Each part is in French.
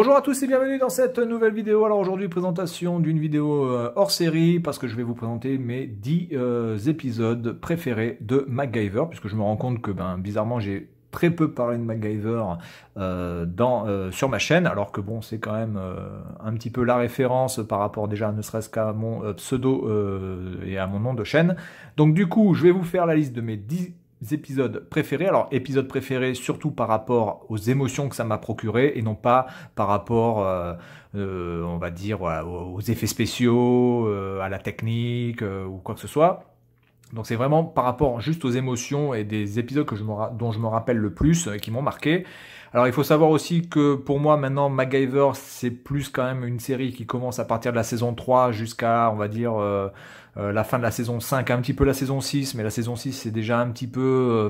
Bonjour à tous et bienvenue dans cette nouvelle vidéo. Alors aujourd'hui, présentation d'une vidéo euh, hors série parce que je vais vous présenter mes 10 euh, épisodes préférés de MacGyver puisque je me rends compte que ben, bizarrement j'ai très peu parlé de MacGyver euh, dans, sur ma chaîne, alors que bon, c'est quand même un petit peu la référence par rapport déjà ne serait-ce qu'à mon pseudo et à mon nom de chaîne. Donc du coup, je vais vous faire la liste de mes 10 épisodes préférés. Alors, épisodes préférés surtout par rapport aux émotions que ça m'a procuré et non pas par rapport, euh, euh, on va dire, aux effets spéciaux, euh, à la technique ou quoi que ce soit. Donc c'est vraiment par rapport juste aux émotions et des épisodes que dont je me rappelle le plus, et euh, qui m'ont marqué. Alors il faut savoir aussi que pour moi maintenant MacGyver c'est plus quand même une série qui commence à partir de la saison 3 jusqu'à on va dire euh, euh, la fin de la saison 5, un petit peu la saison 6, mais la saison 6 c'est déjà un petit peu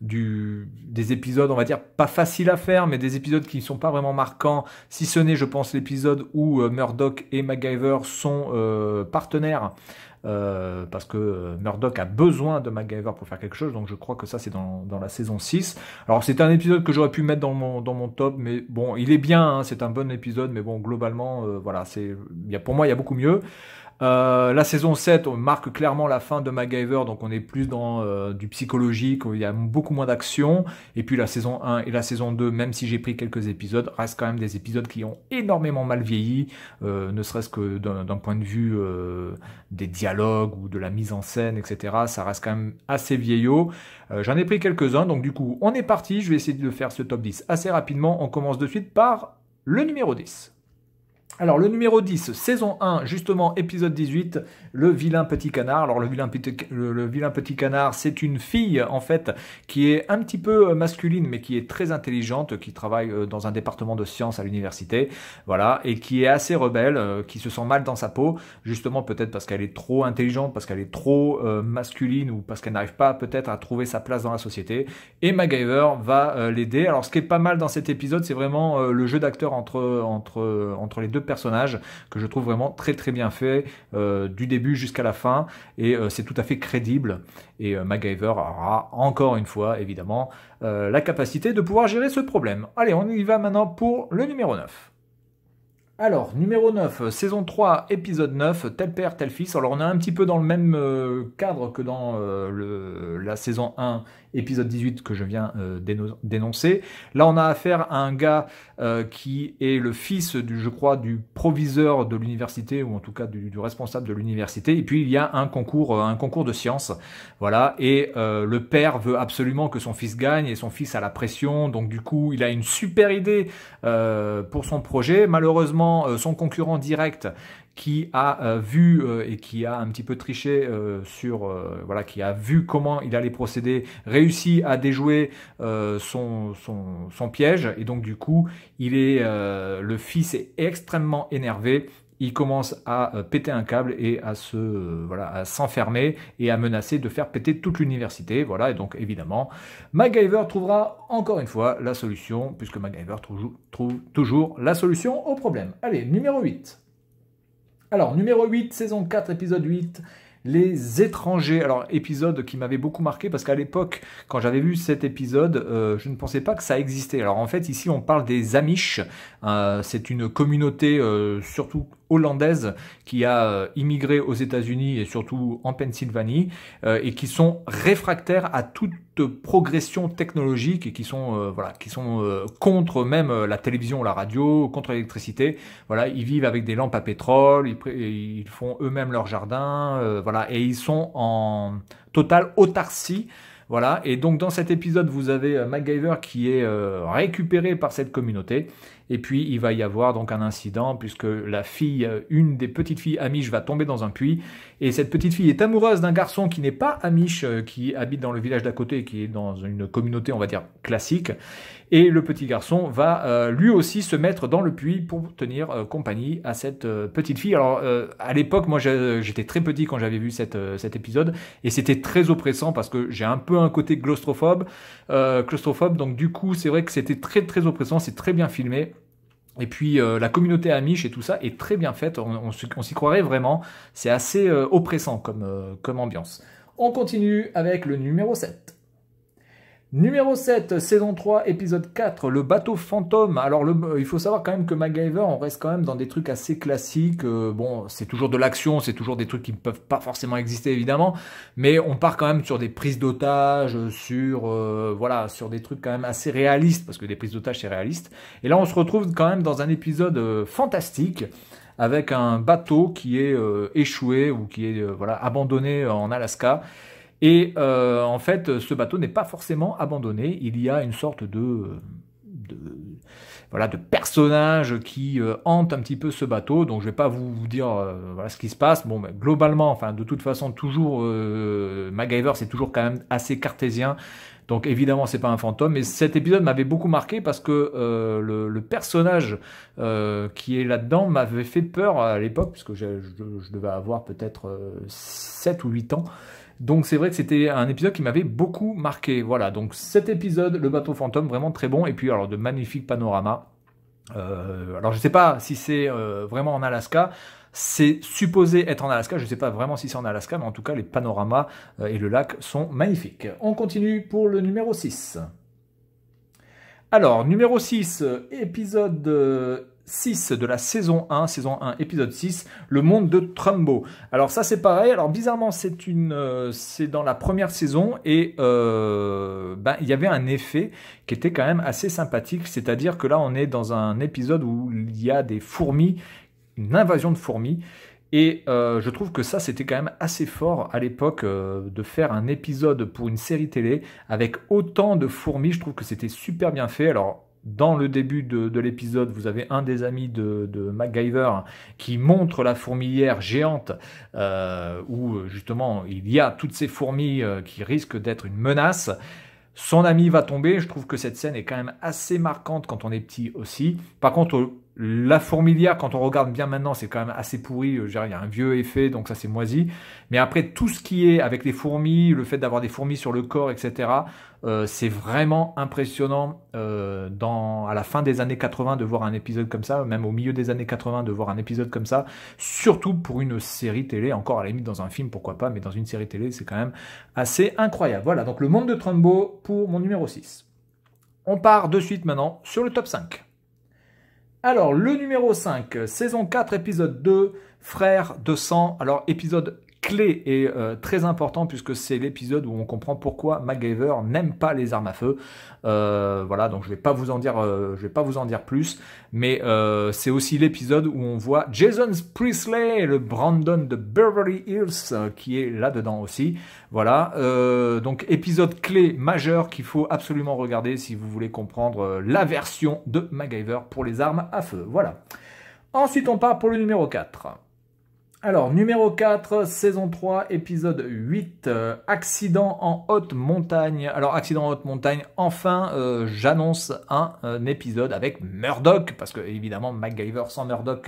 du, des épisodes on va dire pas facile à faire mais des épisodes qui ne sont pas vraiment marquants, si ce n'est je pense l'épisode où Murdoch et MacGyver sont partenaires euh, parce que euh, Murdoch a besoin de MacGyver pour faire quelque chose, donc je crois que ça c'est dans, dans, la saison 6. Alors c'est un épisode que j'aurais pu mettre dans mon, dans mon top, mais bon, il est bien, hein, c'est un bon épisode, mais bon, globalement, euh, voilà, c'est, pour moi il y a beaucoup mieux. Euh, la saison 7, marque clairement la fin de MacGyver, donc on est plus dans euh, du psychologique, il y a beaucoup moins d'action. Et puis la saison 1 et la saison 2, même si j'ai pris quelques épisodes, restent quand même des épisodes qui ont énormément mal vieilli, euh, ne serait-ce que d'un point de vue des dialogues ou de la mise en scène, etc. Ça reste quand même assez vieillot. J'en ai pris quelques-uns, donc du coup, on est parti. Je vais essayer de faire ce top 10 assez rapidement. On commence de suite par le numéro 10. Alors le numéro 10, saison 1, justement épisode 18, le vilain petit canard. Alors le vilain petit, le, vilain petit canard, c'est une fille en fait qui est un petit peu euh, masculine mais qui est très intelligente, qui travaille euh, dans un département de sciences à l'université, voilà, et qui est assez rebelle, euh, qui se sent mal dans sa peau, justement peut-être parce qu'elle est trop intelligente, parce qu'elle est trop masculine ou parce qu'elle n'arrive pas peut-être à trouver sa place dans la société. Et MacGyver va l'aider. Alors ce qui est pas mal dans cet épisode, c'est vraiment le jeu d'acteur entre, entre, entre les deux Personnage que je trouve vraiment très très bien fait euh, du début jusqu'à la fin et euh, c'est tout à fait crédible et euh, aura encore une fois évidemment euh, la capacité de pouvoir gérer ce problème. Allez, on y va maintenant pour le numéro 9. Alors, numéro 9, saison 3, épisode 9, tel père, tel fils. Alors, on est un petit peu dans le même euh, cadre que dans euh, la saison 1, épisode 18 que je viens euh, d'énoncer. Là, on a affaire à un gars qui est le fils, du, je crois, du proviseur de l'université, ou en tout cas du, du responsable de l'université. Et puis, il y a un concours, un concours de sciences. Voilà. Et le père veut absolument que son fils gagne, et son fils a la pression. Donc, du coup, il a une super idée pour son projet. Malheureusement, euh, son concurrent direct qui a euh, vu euh, et qui a un petit peu triché sur voilà qui a vu comment il allait procéder réussi à déjouer son, son piège et donc du coup il est le fils est extrêmement énervé il commence à euh, péter un câble et à se euh, s'enfermer et à menacer de faire péter toute l'université voilà et donc évidemment MacGyver trouvera encore une fois la solution puisque MacGyver trouve toujours la solution au problème allez numéro 8 alors numéro 8 saison 4 épisode 8 les étrangers. Alors, épisode qui m'avait beaucoup marqué parce qu'à l'époque, quand j'avais vu cet épisode, euh, je ne pensais pas que ça existait. Alors, en fait, ici, on parle des Amish. c'est une communauté, surtout hollandaise qui a euh, immigré aux États-Unis et surtout en Pennsylvanie euh, et qui sont réfractaires à toute progression technologique et qui sont euh, voilà qui sont contre même la télévision, la radio, contre l'électricité. Voilà, ils vivent avec des lampes à pétrole, ils, font eux-mêmes leur jardin, voilà, et ils sont en totale autarcie. Voilà, et donc dans cet épisode, vous avez MacGyver qui est récupéré par cette communauté et puis il va y avoir donc un incident puisque la fille, euh, une des petites filles Amish va tomber dans un puits. Et cette petite fille est amoureuse d'un garçon qui n'est pas Amish, euh, qui habite dans le village d'à côté, qui est dans une communauté, on va dire, classique. Et le petit garçon va euh, lui aussi se mettre dans le puits pour tenir compagnie à cette petite fille. Alors à l'époque, moi j'étais très petit quand j'avais vu cet épisode et c'était très oppressant parce que j'ai un peu un côté claustrophobe, claustrophobe. Donc du coup, c'est vrai que c'était très très oppressant, c'est très bien filmé. Et puis euh, la communauté amiche et tout ça est très bien faite, on, s'y croirait vraiment, c'est assez euh, oppressant comme, euh, comme ambiance. On continue avec le numéro 7. Numéro 7, saison 3, épisode 4, le bateau fantôme. Alors, le, euh, il faut savoir quand même que MacGyver, on reste quand même dans des trucs assez classiques. Euh, bon, c'est toujours de l'action, c'est toujours des trucs qui ne peuvent pas forcément exister, évidemment. Mais on part quand même sur des prises d'otages, sur, euh, voilà, sur des trucs quand même assez réalistes, parce que des prises d'otages, c'est réaliste. Et là, on se retrouve quand même dans un épisode fantastique avec un bateau qui est échoué ou qui est voilà abandonné en Alaska et euh, en fait, ce bateau n'est pas forcément abandonné. Il y a une sorte de, de voilà de personnage qui euh, hante un petit peu ce bateau. Donc je vais pas vous, dire euh, voilà ce qui se passe. Bon, mais globalement, enfin de toute façon, toujours euh, MacGyver, c'est toujours quand même assez cartésien. Donc évidemment, c'est pas un fantôme. Mais cet épisode m'avait beaucoup marqué parce que le, le, personnage qui est là-dedans m'avait fait peur à l'époque, puisque je, je, devais avoir peut-être 7 ou 8 ans. Donc c'est vrai que c'était un épisode qui m'avait beaucoup marqué. Voilà, donc cet épisode, le bateau fantôme, vraiment très bon. Et puis alors de magnifiques panoramas. Euh, alors je ne sais pas si c'est euh, vraiment en Alaska. C'est supposé être en Alaska, je ne sais pas vraiment si c'est en Alaska, mais en tout cas les panoramas euh, et le lac sont magnifiques. On continue pour le numéro 6. Alors, numéro 6, épisode 6 de la saison 1, saison 1, épisode 6, Le monde de Trumbo. Alors ça c'est pareil, alors bizarrement c'est une euh, c'est dans la première saison et euh, ben, il y avait un effet qui était quand même assez sympathique, c'est-à-dire que là on est dans un épisode où il y a des fourmis, une invasion de fourmis. Et euh, je trouve que ça, c'était quand même assez fort à l'époque de faire un épisode pour une série télé avec autant de fourmis. Je trouve que c'était super bien fait. Alors, dans le début de, l'épisode, vous avez un des amis de, de, MacGyver qui montre la fourmilière géante euh, où euh, justement il y a toutes ces fourmis euh, qui risquent d'être une menace. Son ami va tomber. Je trouve que cette scène est quand même assez marquante quand on est petit aussi. Par contre, la fourmilière, quand on regarde bien maintenant, c'est quand même assez pourri. Euh, il y a un vieux effet, donc ça c'est moisi. Mais après, tout ce qui est avec les fourmis, le fait d'avoir des fourmis sur le corps, etc., euh, c'est vraiment impressionnant euh, dans, à la fin des années 80 de voir un épisode comme ça, même au milieu des années 80 de voir un épisode comme ça, surtout pour une série télé, encore à la limite dans un film, pourquoi pas, mais dans une série télé, c'est quand même assez incroyable. Voilà, donc le monde de Trumbo pour mon numéro 6. On part de suite maintenant sur le top 5. Alors, le numéro 5, saison 4, épisode 2, Frères de sang. Alors, épisode clé est euh, très important puisque c'est l'épisode où on comprend pourquoi MacGyver n'aime pas les armes à feu. Euh, voilà, donc je vais pas vous en dire, euh, je vais pas vous en dire plus, mais c'est aussi l'épisode où on voit Jason Priestley, le Brandon de Beverly Hills, qui est là dedans aussi. Voilà, donc épisode clé majeur qu'il faut absolument regarder si vous voulez comprendre la version de MacGyver pour les armes à feu. Voilà. Ensuite, on part pour le numéro 4. Alors, numéro 4, saison 3, épisode 8, euh, accident en haute montagne. Alors, accident en haute montagne, enfin, euh, j'annonce un, épisode avec Murdoch, parce que évidemment, MacGyver sans Murdoch,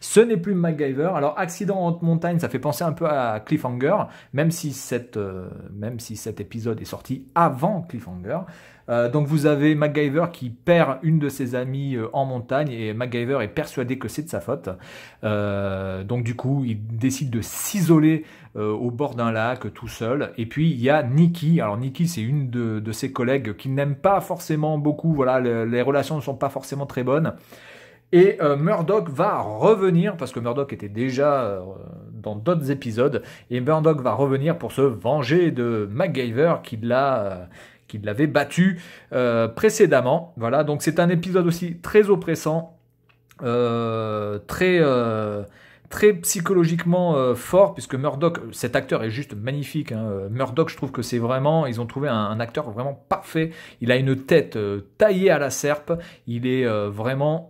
ce n'est plus MacGyver. Alors, accident en haute montagne, ça fait penser un peu à Cliffhanger, même si, cette, euh, même si cet épisode est sorti avant Cliffhanger. Euh, donc vous avez MacGyver qui perd une de ses amies euh, en montagne et MacGyver est persuadé que c'est de sa faute. Euh, donc du coup, il décide de s'isoler au bord d'un lac tout seul. Et puis il y a Nikki. Alors Nikki, c'est une de, ses collègues qui n'aime pas forcément beaucoup. Voilà, les relations ne sont pas forcément très bonnes. Et Murdoch va revenir, parce que Murdoch était déjà dans d'autres épisodes, et Murdoch va revenir pour se venger de MacGyver qui l'a l'avait battu euh, précédemment. Voilà, donc c'est un épisode aussi très oppressant, euh, très euh, très psychologiquement fort, puisque Murdoch, cet acteur est juste magnifique. Hein. Murdoch, je trouve que c'est vraiment, ils ont trouvé un, acteur vraiment parfait. Il a une tête taillée à la serpe. Il est vraiment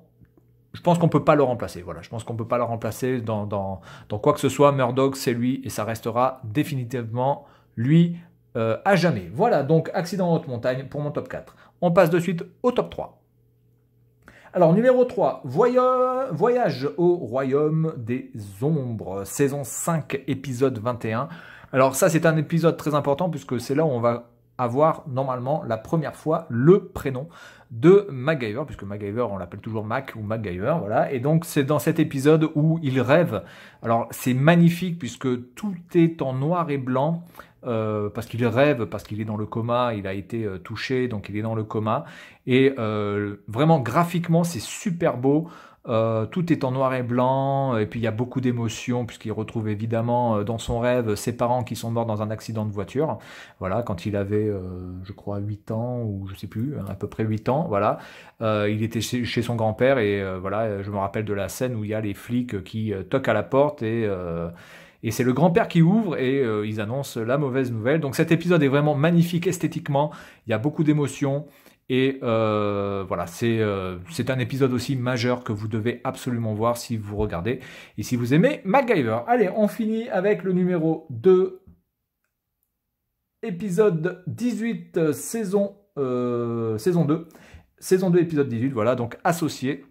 je pense qu'on peut pas le remplacer. Voilà, je pense qu'on peut pas le remplacer dans, dans quoi que ce soit. Murdoch, c'est lui et ça restera définitivement lui euh, à jamais. Voilà, donc accident en haute montagne pour mon top 4. On passe de suite au top 3. Alors, numéro 3, Voyage au Royaume des Ombres, saison 5, épisode 21. Alors ça, c'est un épisode très important puisque c'est là où on va avoir normalement la première fois le prénom de MacGyver, puisque MacGyver, on l'appelle toujours Mac ou MacGyver, voilà. Et donc, c'est dans cet épisode où il rêve. Alors, c'est magnifique, puisque tout est en noir et blanc, euh, parce qu'il rêve, parce qu'il est dans le coma, il a été euh, touché, donc il est dans le coma. Et euh, vraiment, graphiquement, c'est super beau. Euh, tout est en noir et blanc, et puis il y a beaucoup d'émotions, puisqu'il retrouve évidemment euh, dans son rêve ses parents qui sont morts dans un accident de voiture, voilà, quand il avait, euh, je crois, 8 ans, ou je sais plus, hein, à peu près 8 ans, voilà. il était chez, son grand-père, et voilà, je me rappelle de la scène où il y a les flics qui toquent à la porte, et... c'est le grand-père qui ouvre et ils annoncent la mauvaise nouvelle. Donc cet épisode est vraiment magnifique esthétiquement. Il y a beaucoup d'émotions. Et euh, voilà, euh, c'est un épisode aussi majeur que vous devez absolument voir si vous regardez et si vous aimez MacGyver. Allez, on finit avec le numéro 2, épisode 18, saison, euh, saison 2. Saison 2, épisode 18, voilà, donc associé.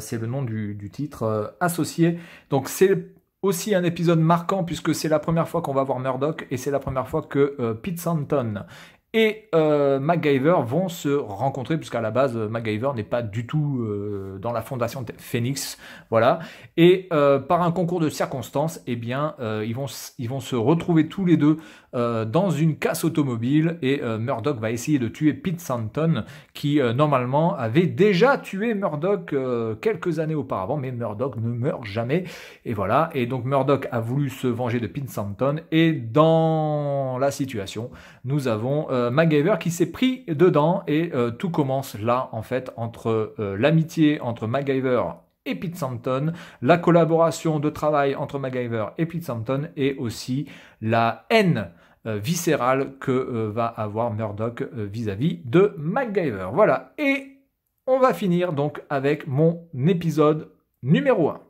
c'est le nom du, titre, associé. Donc c'est aussi un épisode marquant puisque c'est la première fois qu'on va voir Murdoch et c'est la première fois que Pete Santon et euh, MacGyver vont se rencontrer, puisqu'à la base, euh, MacGyver n'est pas du tout euh, dans la fondation Phoenix. Voilà. Et par un concours de circonstances, eh bien, ils, vont, ils vont se retrouver tous les deux dans une casse automobile et Murdoch va essayer de tuer Pete Santon, qui normalement avait déjà tué Murdoch quelques années auparavant, mais Murdoch ne meurt jamais. Et voilà. Et donc Murdoch a voulu se venger de Pete Santon, et dans la situation, nous avons. Euh, qui s'est pris dedans et euh, tout commence là en fait entre euh, l'amitié entre MacGyver et Pete la collaboration de travail entre MacGyver et Pete et aussi la haine viscérale que va avoir Murdoch vis-à-vis de MacGyver. Voilà, et on va finir donc avec mon épisode numéro 1.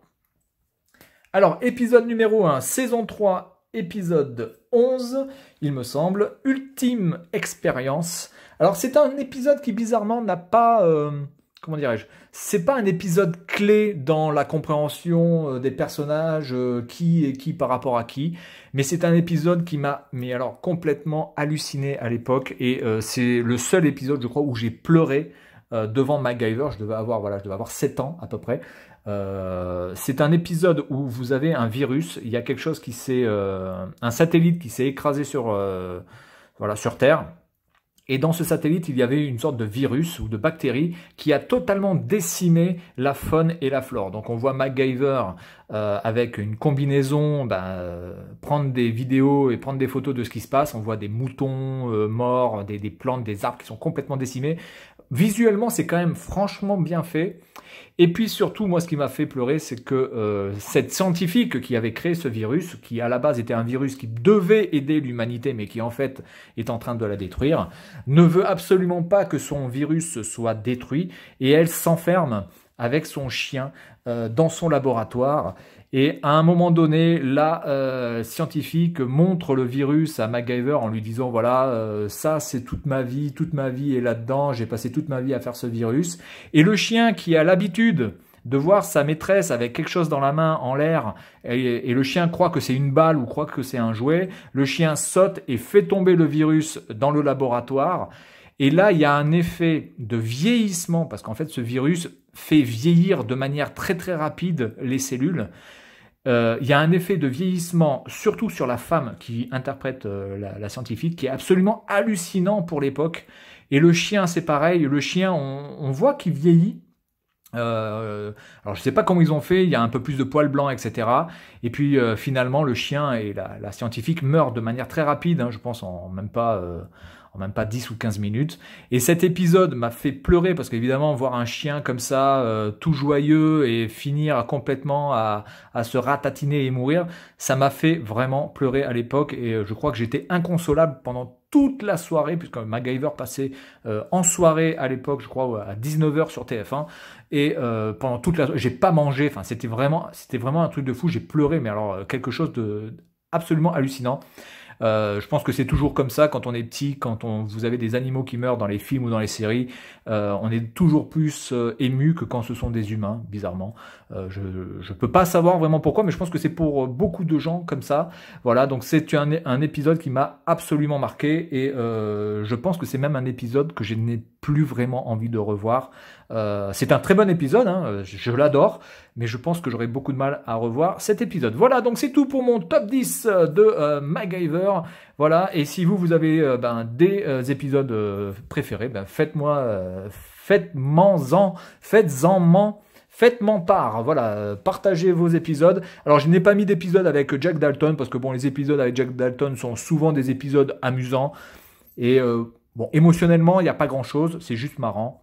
Alors, épisode numéro 1, saison 3, épisode 11, il me semble, Ultime Expérience. Alors c'est un épisode qui bizarrement n'a pas... Euh, comment dirais-je C'est pas un épisode clé dans la compréhension euh, des personnages, euh, qui et qui par rapport à qui, mais c'est un épisode qui m'a, mais alors complètement halluciné à l'époque, et c'est le seul épisode, je crois, où j'ai pleuré devant MacGyver, je devais avoir voilà, je devais avoir 7 ans à peu près. Euh, c'est un épisode où vous avez un virus, il y a quelque chose qui s'est... Euh, un satellite qui s'est écrasé sur, euh, sur Terre. Et dans ce satellite, il y avait une sorte de virus ou de bactérie qui a totalement décimé la faune et la flore. Donc on voit MacGyver avec une combinaison ben, prendre des vidéos et prendre des photos de ce qui se passe. On voit des moutons morts, des, plantes, des arbres qui sont complètement décimés visuellement, c'est quand même franchement bien fait. Et puis surtout, moi, ce qui m'a fait pleurer, c'est que euh, cette scientifique qui avait créé ce virus, qui à la base était un virus qui devait aider l'humanité, mais qui en fait est en train de la détruire, ne veut absolument pas que son virus soit détruit, et elle s'enferme avec son chien euh, dans son laboratoire. Et à un moment donné, la euh, scientifique montre le virus à MacGyver en lui disant voilà, euh, ça c'est toute ma vie, toute ma vie est là-dedans, j'ai passé toute ma vie à faire ce virus. Et le chien qui a l'habitude de voir sa maîtresse avec quelque chose dans la main en l'air et, le chien croit que c'est une balle ou croit que c'est un jouet, le chien saute et fait tomber le virus dans le laboratoire. Et là, il y a un effet de vieillissement parce qu'en fait, ce virus fait vieillir de manière très très rapide les cellules. Euh, il y a un effet de vieillissement, surtout sur la femme qui interprète euh, la, scientifique, qui est absolument hallucinant pour l'époque. Et le chien, c'est pareil. Le chien, on, voit qu'il vieillit. Euh, alors je sais pas comment ils ont fait, il y a un peu plus de poils blancs, etc. Et puis finalement le chien et la, scientifique meurent de manière très rapide, hein. je pense en même pas même pas 10 ou 15 minutes. Et cet épisode m'a fait pleurer parce qu'évidemment, voir un chien comme ça, euh, tout joyeux et finir complètement à, se ratatiner et mourir, ça m'a fait vraiment pleurer à l'époque et euh, je crois que j'étais inconsolable pendant toute la soirée, puisque MacGyver passait euh, en soirée à l'époque, je crois, à 19h sur TF1. Et pendant toute la soirée, j'ai pas mangé. Enfin, c'était vraiment, c'était vraiment un truc de fou. J'ai pleuré, mais alors quelque chose de absolument hallucinant. Euh, je pense que c'est toujours comme ça quand on est petit, quand on, vous avez des animaux qui meurent dans les films ou dans les séries, euh, on est toujours plus euh, ému que quand ce sont des humains, bizarrement. Euh, je ne peux pas savoir vraiment pourquoi, mais je pense que c'est pour euh, beaucoup de gens comme ça. Voilà, donc c'est un, un, épisode qui m'a absolument marqué et euh, je pense que c'est même un épisode que je n'ai plus vraiment envie de revoir. Euh, c'est un très bon épisode, hein, euh, je, l'adore, mais je pense que j'aurai beaucoup de mal à revoir cet épisode. Voilà, donc c'est tout pour mon top 10 de MacGyver. Voilà, et si vous, vous avez ben, des épisodes préférés, ben, faites-moi, faites-m'en-en, faites-en-m'en faites-m'en part. Voilà, partagez vos épisodes. Alors, je n'ai pas mis d'épisode avec Jack Dalton parce que bon, les épisodes avec Jack Dalton sont souvent des épisodes amusants et euh, bon, émotionnellement, il n'y a pas grand-chose, c'est juste marrant.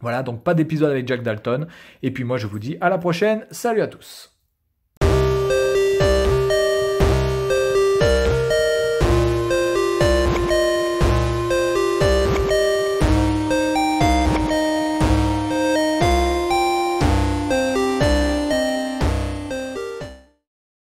Voilà, donc pas d'épisode avec Jack Dalton. Et puis moi, je vous dis à la prochaine. Salut à tous.